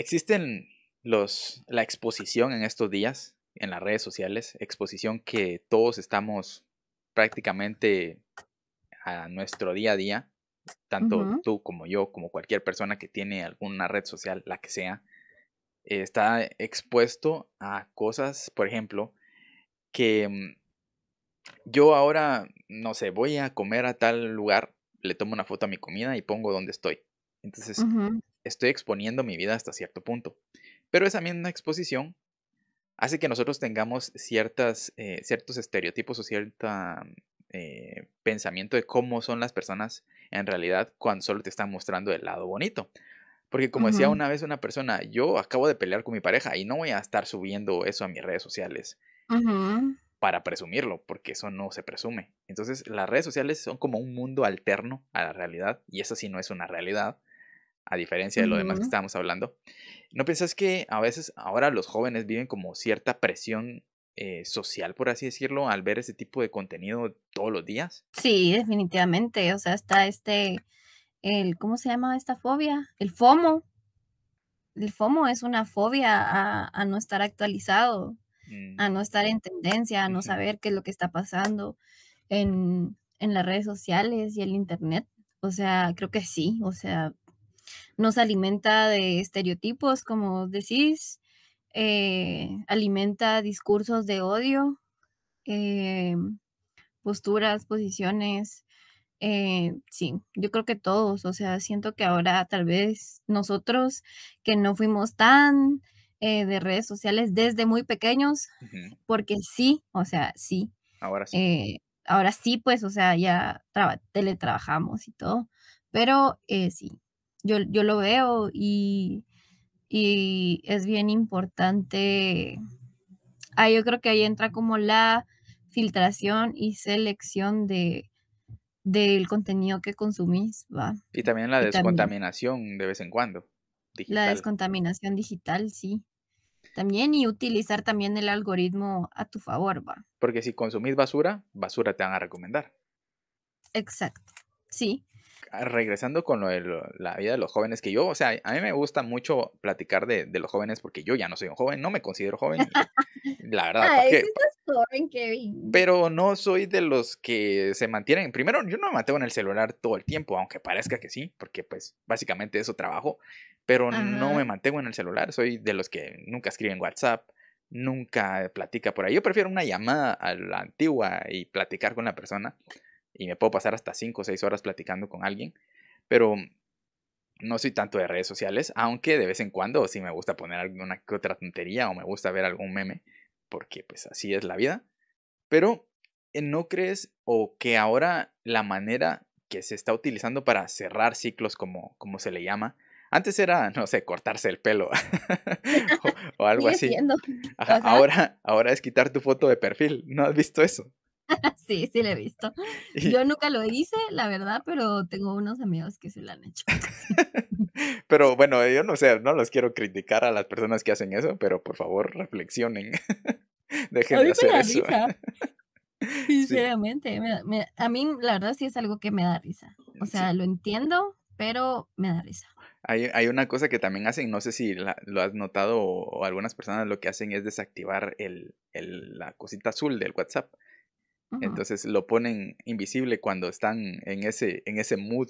Existen los, la exposición en estos días, en las redes sociales, exposición que todos estamos prácticamente a nuestro día a día, tanto tú como yo, como cualquier persona que tiene alguna red social, la que sea, está expuesto a cosas, por ejemplo, que mm, yo ahora, no sé, voy a comer a tal lugar, le tomo una foto a mi comida y pongo dónde estoy. Entonces, estoy exponiendo mi vida hasta cierto punto. Pero esa misma exposición hace que nosotros tengamos ciertas, eh, ciertos estereotipos o cierto eh, pensamiento de cómo son las personas en realidad cuando solo te están mostrando el lado bonito. Porque como decía una vez una persona, yo acabo de pelear con mi pareja y no voy a estar subiendo eso a mis redes sociales para presumirlo, porque eso no se presume. Entonces las redes sociales son como un mundo alterno a la realidad y eso sí no es una realidad a diferencia de lo demás que estábamos hablando. ¿No piensas que a veces ahora los jóvenes viven como cierta presión eh, social, por así decirlo, al ver ese tipo de contenido todos los días? Sí, definitivamente. O sea, está este, el, ¿cómo se llama esta fobia? El FOMO. El FOMO es una fobia a, no estar actualizado, mm. a no estar en tendencia, a no saber qué es lo que está pasando en, en las redes sociales y el Internet. O sea, creo que sí. O sea, nos alimenta de estereotipos, como decís, eh, alimenta discursos de odio, eh, posturas, posiciones. Eh, sí, yo creo que todos, o sea, siento que ahora tal vez nosotros que no fuimos tan de redes sociales desde muy pequeños, porque sí, o sea, sí. Ahora sí. ahora sí, pues, o sea, ya teletrabajamos y todo, pero sí, yo, lo veo y, es bien importante. Ah, yo creo que ahí entra como la filtración y selección de, del contenido que consumís, ¿va? Y también la descontaminación de vez en cuando. La descontaminación digital, sí. También y utilizar también el algoritmo a tu favor, ¿va? Porque si consumís basura, basura te van a recomendar. Exacto, sí. Ah, regresando con lo de la vida de los jóvenes, que yo, o sea, a mí me gusta mucho platicar de, de los jóvenes porque yo ya no soy un joven, no me considero joven. la verdad. Ah, pero no soy de los que se mantienen. Primero, yo no me mantengo en el celular todo el tiempo, aunque parezca que sí, porque pues básicamente eso trabajo, pero no me mantengo en el celular. Soy de los que nunca escriben WhatsApp nunca platica por ahí. Yo prefiero una llamada a la antigua y platicar con la persona y me puedo pasar hasta 5 o 6 horas platicando con alguien, pero no soy tanto de redes sociales, aunque de vez en cuando si me gusta poner alguna que otra tontería o me gusta ver algún meme, porque pues así es la vida. Pero eh, ¿no crees o que ahora la manera que se está utilizando para cerrar ciclos como, como se le llama, antes era, no sé, cortarse el pelo o, algo así. ahora, ahora es quitar tu foto de perfil. ¿No has visto eso? sí, sí lo he visto. Yo nunca lo hice, la verdad, pero tengo unos amigos que se lo han hecho. pero bueno, yo no sé, no los quiero criticar a las personas que hacen eso, pero por favor reflexionen. Dejen de hacer eso. Sinceramente, a mí la verdad sí es algo que me da risa. O sea, lo entiendo, pero me da risa. Hay, hay, una cosa que también hacen, no sé si lo has notado o, algunas personas lo que hacen es desactivar el, la cosita azul del WhatsApp. Entonces lo ponen invisible cuando están en ese, en ese mood.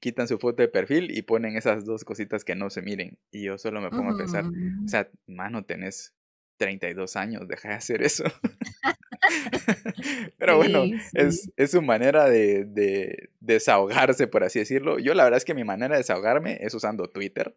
Quitan su foto de perfil y ponen esas dos cositas que no se miren. Y yo solo me pongo a pensar, o sea, mano, tenés 32 años, deja de hacer eso. Pero bueno, Es, es, su manera de, de, desahogarse, por así decirlo. Yo la verdad es que mi manera de desahogarme es usando Twitter.